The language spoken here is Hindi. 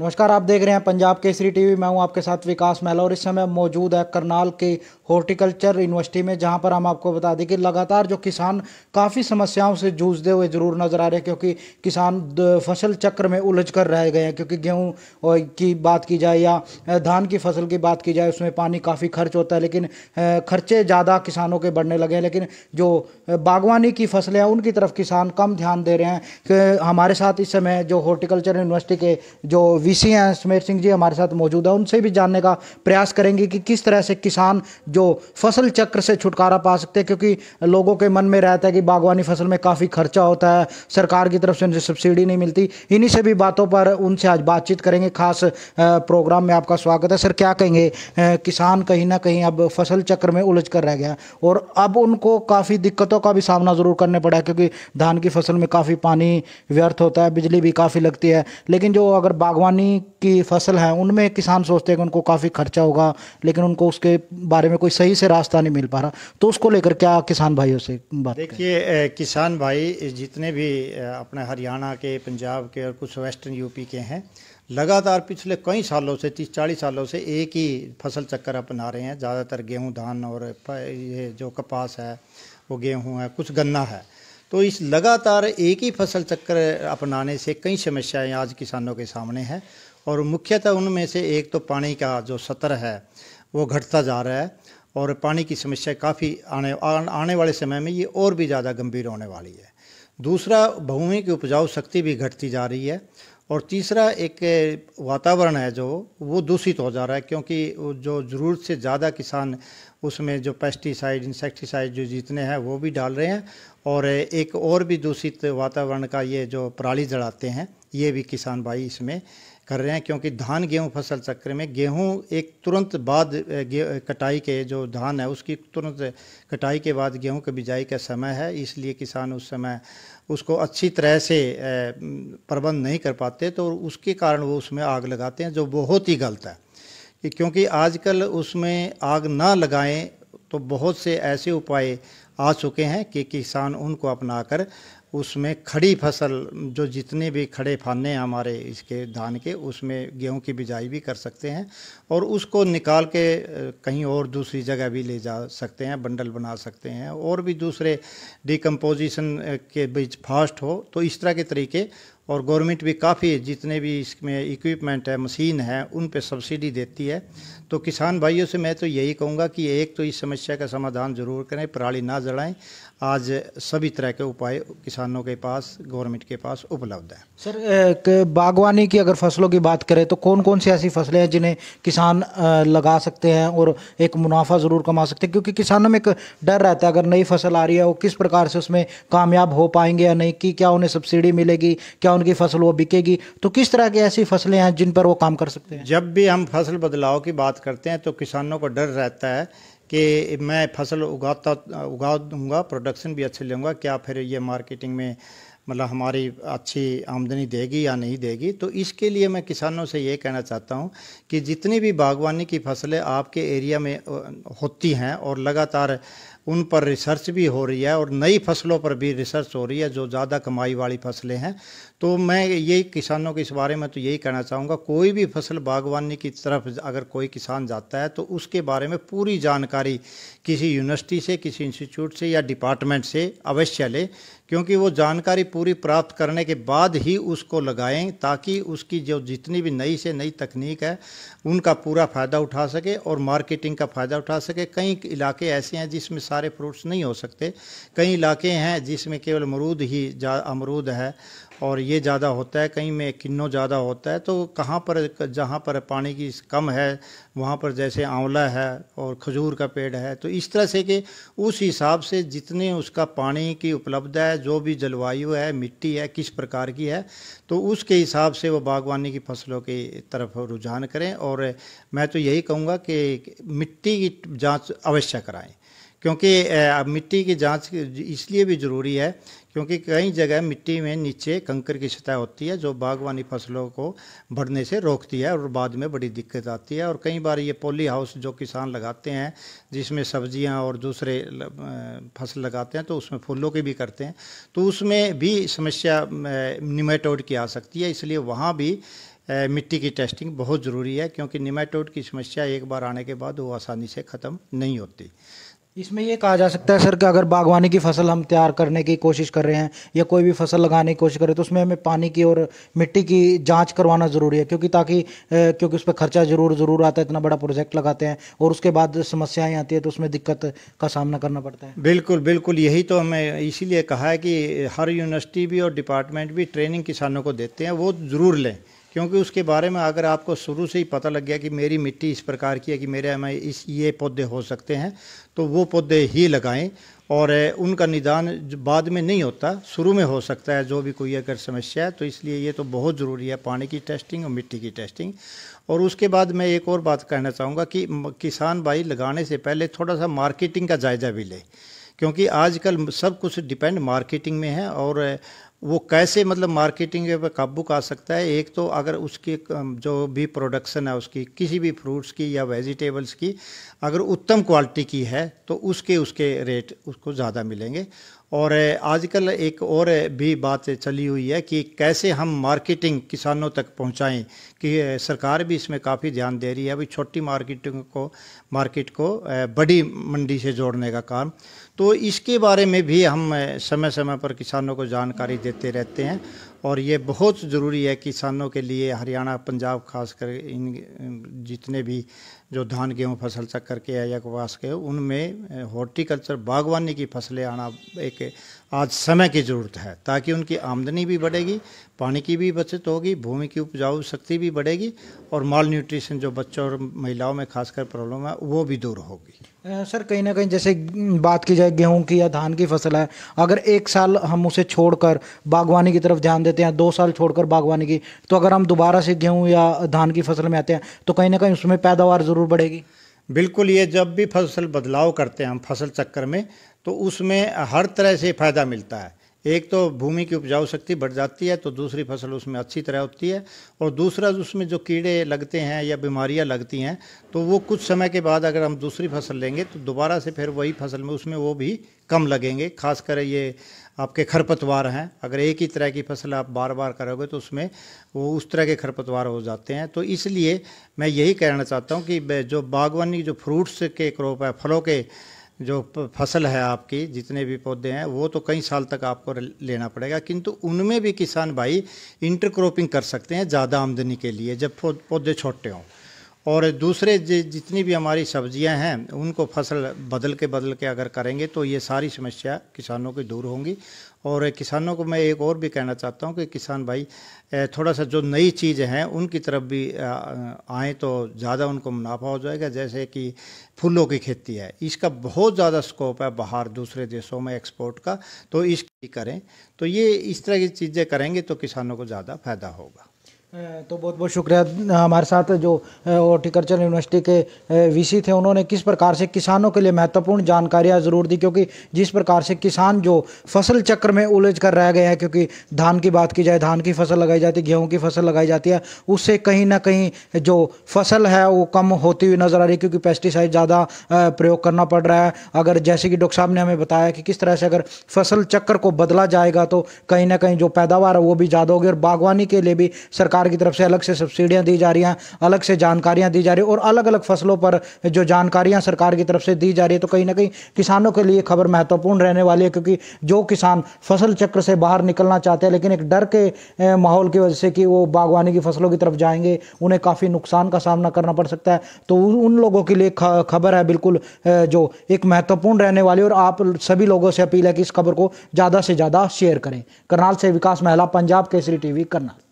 नमस्कार आप देख रहे हैं पंजाब केसरी टीवी मैं हूं आपके साथ विकास महल और इस समय मौजूद है करनाल के हॉर्टिकल्चर यूनिवर्सिटी में जहां पर हम आपको बता दें कि लगातार जो किसान काफ़ी समस्याओं से जूझते हुए ज़रूर नज़र आ रहे हैं क्योंकि किसान फसल चक्र में उलझ कर रह गए हैं क्योंकि गेहूं की बात की जाए या धान की फसल की बात की जाए उसमें पानी काफ़ी खर्च होता है लेकिन खर्चे ज़्यादा किसानों के बढ़ने लगे हैं लेकिन जो बागवानी की फसलें हैं उनकी तरफ किसान कम ध्यान दे रहे हैं हमारे साथ इस समय जो हॉर्टिकल्चर यूनिवर्सिटी के जो वी सी हैं सुमेर सिंह जी हमारे साथ मौजूद हैं उनसे भी जानने का प्रयास करेंगे कि किस तरह से किसान जो फसल चक्र से छुटकारा पा सकते हैं क्योंकि लोगों के मन में रहता है कि बागवानी फसल में काफ़ी खर्चा होता है सरकार की तरफ से उनसे सब्सिडी नहीं मिलती इन्हीं से भी बातों पर उनसे आज बातचीत करेंगे खास प्रोग्राम में आपका स्वागत है सर क्या कहेंगे किसान कहीं ना कहीं अब फसल चक्र में उलझ कर रह गया और अब उनको काफ़ी दिक्कतों का भी सामना ज़रूर करने पड़ा है क्योंकि धान की फसल में काफ़ी पानी व्यर्थ होता है बिजली भी काफ़ी लगती है लेकिन जो अगर बागवान बागवानी की फसल हैं उनमें किसान सोचते हैं कि उनको काफ़ी खर्चा होगा लेकिन उनको उसके बारे में कोई सही से रास्ता नहीं मिल पा रहा तो उसको लेकर क्या किसान भाइयों से बात देखिए किसान भाई जितने भी अपने हरियाणा के पंजाब के और कुछ वेस्टर्न यूपी के हैं लगातार पिछले कई सालों से तीस चालीस सालों से एक ही फसल चक्कर अपना रहे हैं ज़्यादातर गेहूँ धान और ये जो कपास है वो गेहूँ है कुछ गन्ना है तो इस लगातार एक ही फसल चक्कर अपनाने से कई समस्याएं आज किसानों के सामने हैं और मुख्यतः उनमें से एक तो पानी का जो सतर है वो घटता जा रहा है और पानी की समस्या काफ़ी आने आने वाले समय में ये और भी ज़्यादा गंभीर होने वाली है दूसरा भूमि की उपजाऊ शक्ति भी घटती जा रही है और तीसरा एक वातावरण है जो वो दूषित हो जा रहा है क्योंकि जो ज़रूरत से ज़्यादा किसान उसमें जो पेस्टिसाइड इंसेक्टिसाइड जो जितने हैं वो भी डाल रहे हैं और एक और भी दूषित वातावरण का ये जो पराली जलाते हैं ये भी किसान भाई इसमें कर रहे हैं क्योंकि धान गेहूं फसल चक्र में गेहूं एक तुरंत बाद कटाई के जो धान है उसकी तुरंत कटाई के बाद गेहूं की बिजाई का समय है इसलिए किसान उस समय उसको अच्छी तरह से प्रबंध नहीं कर पाते तो उसके कारण वो उसमें आग लगाते हैं जो बहुत ही गलत है कि क्योंकि आजकल उसमें आग ना लगाएं तो बहुत से ऐसे उपाय आ चुके हैं कि किसान उनको अपनाकर उसमें खड़ी फसल जो जितने भी खड़े फाने हमारे इसके धान के उसमें गेहूं की बिजाई भी कर सकते हैं और उसको निकाल के कहीं और दूसरी जगह भी ले जा सकते हैं बंडल बना सकते हैं और भी दूसरे डिकम्पोजिशन के बीच फास्ट हो तो इस तरह के तरीके और गवर्नमेंट भी काफ़ी जितने भी इसमें इक्विपमेंट है मशीन है उन पे सब्सिडी देती है तो किसान भाइयों से मैं तो यही कहूँगा कि एक तो इस समस्या का समाधान ज़रूर करें पराली ना जलाएं आज सभी तरह के उपाय किसानों के पास गवर्नमेंट के पास उपलब्ध हैं सर बागवानी की अगर फसलों की बात करें तो कौन कौन सी ऐसी फसलें हैं जिन्हें किसान लगा सकते हैं और एक मुनाफा ज़रूर कमा सकते हैं क्योंकि किसानों में एक डर रहता है अगर नई फसल आ रही है वो किस प्रकार से उसमें कामयाब हो पाएंगे या नहीं कि क्या उन्हें सब्सिडी मिलेगी क्या उनकी फसल वो बिकेगी तो किस तरह की ऐसी फसलें हैं जिन पर वो काम कर सकते हैं जब भी हम फसल बदलाव की बात करते हैं तो किसानों को डर रहता है कि मैं फसल उगाता उगा दूंगा प्रोडक्शन भी अच्छे लूँगा क्या फिर ये मार्केटिंग में मतलब हमारी अच्छी आमदनी देगी या नहीं देगी तो इसके लिए मैं किसानों से ये कहना चाहता हूँ कि जितनी भी बागवानी की फसलें आपके एरिया में होती हैं और लगातार उन पर रिसर्च भी हो रही है और नई फसलों पर भी रिसर्च हो रही है जो ज़्यादा कमाई वाली फसलें हैं तो मैं यही किसानों के इस बारे में तो यही कहना चाहूँगा कोई भी फसल बागवानी की तरफ अगर कोई किसान जाता है तो उसके बारे में पूरी जानकारी किसी यूनिवर्सिटी से किसी इंस्टीट्यूट से या डिपार्टमेंट से अवश्य ले क्योंकि वो जानकारी पूरी प्राप्त करने के बाद ही उसको लगाएं ताकि उसकी जो जितनी भी नई से नई तकनीक है उनका पूरा फ़ायदा उठा सके और मार्केटिंग का फ़ायदा उठा सके कई इलाके ऐसे हैं जिसमें सारे फ्रूट्स नहीं हो सकते कई इलाके हैं जिसमें केवल अमरूद ही अमरूद है और ये ज़्यादा होता है कहीं में किन्नों ज़्यादा होता है तो कहाँ पर जहाँ पर पानी की कम है वहाँ पर जैसे आंवला है और खजूर का पेड़ है तो इस तरह से कि उस हिसाब से जितने उसका पानी की उपलब्ध है जो भी जलवायु है मिट्टी है किस प्रकार की है तो उसके हिसाब से वो बागवानी की फसलों की तरफ रुझान करें और मैं तो यही कहूँगा कि मिट्टी की जाँच अवश्य कराएँ क्योंकि अब मिट्टी की जांच इसलिए भी ज़रूरी है क्योंकि कई जगह मिट्टी में नीचे कंकर की सतह होती है जो बागवानी फसलों को बढ़ने से रोकती है और बाद में बड़ी दिक्कत आती है और कई बार ये पोली हाउस जो किसान लगाते हैं जिसमें सब्जियां और दूसरे फसल लगाते हैं तो उसमें फूलों की भी करते हैं तो उसमें भी समस्या निमेटोड की आ सकती है इसलिए वहाँ भी मिट्टी की टेस्टिंग बहुत ज़रूरी है क्योंकि निमेटोड की समस्या एक बार आने के बाद वो आसानी से ख़त्म नहीं होती इसमें ये कहा जा सकता है सर कि अगर बागवानी की फसल हम तैयार करने की कोशिश कर रहे हैं या कोई भी फसल लगाने की कोशिश कर रहे हैं तो उसमें हमें पानी की और मिट्टी की जांच करवाना ज़रूरी है क्योंकि ताकि क्योंकि उस पर खर्चा ज़रूर ज़रूर आता है इतना बड़ा प्रोजेक्ट लगाते हैं और उसके बाद समस्याएं आती है तो उसमें दिक्कत का सामना करना पड़ता है बिल्कुल बिल्कुल यही तो हमें इसीलिए कहा है कि हर यूनिवर्सिटी भी और डिपार्टमेंट भी ट्रेनिंग किसानों को देते हैं वो ज़रूर लें क्योंकि उसके बारे में अगर आपको शुरू से ही पता लग गया कि मेरी मिट्टी इस प्रकार की है कि मेरे में इस ये पौधे हो सकते हैं तो वो पौधे ही लगाएं और उनका निदान बाद में नहीं होता शुरू में हो सकता है जो भी कोई अगर समस्या है तो इसलिए ये तो बहुत ज़रूरी है पानी की टेस्टिंग और मिट्टी की टेस्टिंग और उसके बाद मैं एक और बात कहना चाहूँगा कि किसान भाई लगाने से पहले थोड़ा सा मार्केटिंग का जायज़ा भी लें क्योंकि आजकल सब कुछ डिपेंड मार्केटिंग में है और वो कैसे मतलब मार्केटिंग पर काबू का सकता है एक तो अगर उसकी जो भी प्रोडक्शन है उसकी किसी भी फ्रूट्स की या वेजिटेबल्स की अगर उत्तम क्वालिटी की है तो उसके उसके रेट उसको ज़्यादा मिलेंगे और आजकल एक और भी बात चली हुई है कि कैसे हम मार्केटिंग किसानों तक पहुंचाएं कि सरकार भी इसमें काफ़ी ध्यान दे रही है अभी छोटी मार्केटिंग को मार्केट को बड़ी मंडी से जोड़ने का काम तो इसके बारे में भी हम समय समय पर किसानों को जानकारी देते रहते हैं और ये बहुत ज़रूरी है किसानों के लिए हरियाणा पंजाब खासकर इन जितने भी जो धान गेहूँ फसल चक्कर के है या कपास के उनमें हॉर्टिकल्चर बागवानी की फसलें आना एक आज समय की ज़रूरत है ताकि उनकी आमदनी भी बढ़ेगी पानी की भी बचत होगी भूमि की उपजाऊ शक्ति भी बढ़ेगी और माल न्यूट्रिशन जो बच्चों और महिलाओं में खासकर प्रॉब्लम है वो भी दूर होगी सर कहीं ना कहीं जैसे बात की जाए गेहूं की या धान की फसल है अगर एक साल हम उसे छोड़कर बागवानी की तरफ ध्यान देते हैं दो साल छोड़कर बागवानी की तो अगर हम दोबारा से गेहूं या धान की फसल में आते हैं तो कहीं ना कहीं उसमें पैदावार ज़रूर बढ़ेगी बिल्कुल ये जब भी फसल बदलाव करते हैं हम फसल चक्कर में तो उसमें हर तरह से फ़ायदा मिलता है एक तो भूमि की उपजाऊ शक्ति बढ़ जाती है तो दूसरी फसल उसमें अच्छी तरह होती है और दूसरा उसमें जो कीड़े लगते हैं या बीमारियां लगती हैं तो वो कुछ समय के बाद अगर हम दूसरी फसल लेंगे तो दोबारा से फिर वही फसल में उसमें वो भी कम लगेंगे खासकर ये आपके खरपतवार हैं अगर एक ही तरह की फसल आप बार बार करोगे तो उसमें वो उस तरह के खरपतवार हो जाते हैं तो इसलिए मैं यही कहना चाहता हूँ कि जो बागवानी जो फ्रूट्स के क्रॉप है फलों के जो फसल है आपकी जितने भी पौधे हैं वो तो कई साल तक आपको लेना पड़ेगा किंतु उनमें भी किसान भाई इंटरक्रॉपिंग कर सकते हैं ज़्यादा आमदनी के लिए जब पौधे छोटे हों और दूसरे जितनी भी हमारी सब्जियां हैं उनको फसल बदल के बदल के अगर करेंगे तो ये सारी समस्या किसानों की दूर होंगी और किसानों को मैं एक और भी कहना चाहता हूँ कि किसान भाई थोड़ा सा जो नई चीज़ें हैं उनकी तरफ भी आए तो ज़्यादा उनको मुनाफा हो जाएगा जैसे कि फूलों की खेती है इसका बहुत ज़्यादा स्कोप है बाहर दूसरे देशों में एक्सपोर्ट का तो इसकी करें तो ये इस तरह की चीज़ें करेंगे तो किसानों को ज़्यादा फायदा होगा तो बहुत बहुत शुक्रिया हमारे साथ जो हॉर्टिकल्चर यूनिवर्सिटी के वीसी थे उन्होंने किस प्रकार से किसानों के लिए महत्वपूर्ण जानकारियां ज़रूर दी क्योंकि जिस प्रकार से किसान जो फसल चक्र में उलझ कर रह गए हैं क्योंकि धान की बात की जाए धान की फसल लगाई जाती है गेहूँ की फसल लगाई जाती है उससे कहीं ना कहीं जो फसल है वो कम होती हुई नज़र आ रही है क्योंकि पेस्टिसाइड ज़्यादा प्रयोग करना पड़ रहा है अगर जैसे कि डॉक्टर साहब ने हमें बताया कि किस तरह से अगर फसल चक्र को बदला जाएगा तो कहीं ना कहीं जो पैदावार है वो भी ज़्यादा होगी और बागवानी के लिए भी सरकार सरकार की तरफ से अलग से सब्सिडियाँ दी जा रही हैं अलग से जानकारियाँ दी जा रही और अलग अलग फसलों पर जो जानकारियाँ सरकार की तरफ से दी जा रही है तो कहीं ना कहीं किसानों के लिए खबर महत्वपूर्ण रहने वाली है क्योंकि जो किसान फसल चक्र से बाहर निकलना चाहते हैं लेकिन एक डर के माहौल की वजह से कि वो बागवानी की फसलों की तरफ जाएंगे उन्हें काफ़ी नुकसान का सामना करना पड़ सकता है तो उन लोगों के लिए खबर है बिल्कुल जो एक महत्वपूर्ण रहने वाली और आप सभी लोगों से अपील है कि इस खबर को ज़्यादा से ज़्यादा शेयर करें करनाल से विकास महिला पंजाब केसरी टीवी करनाल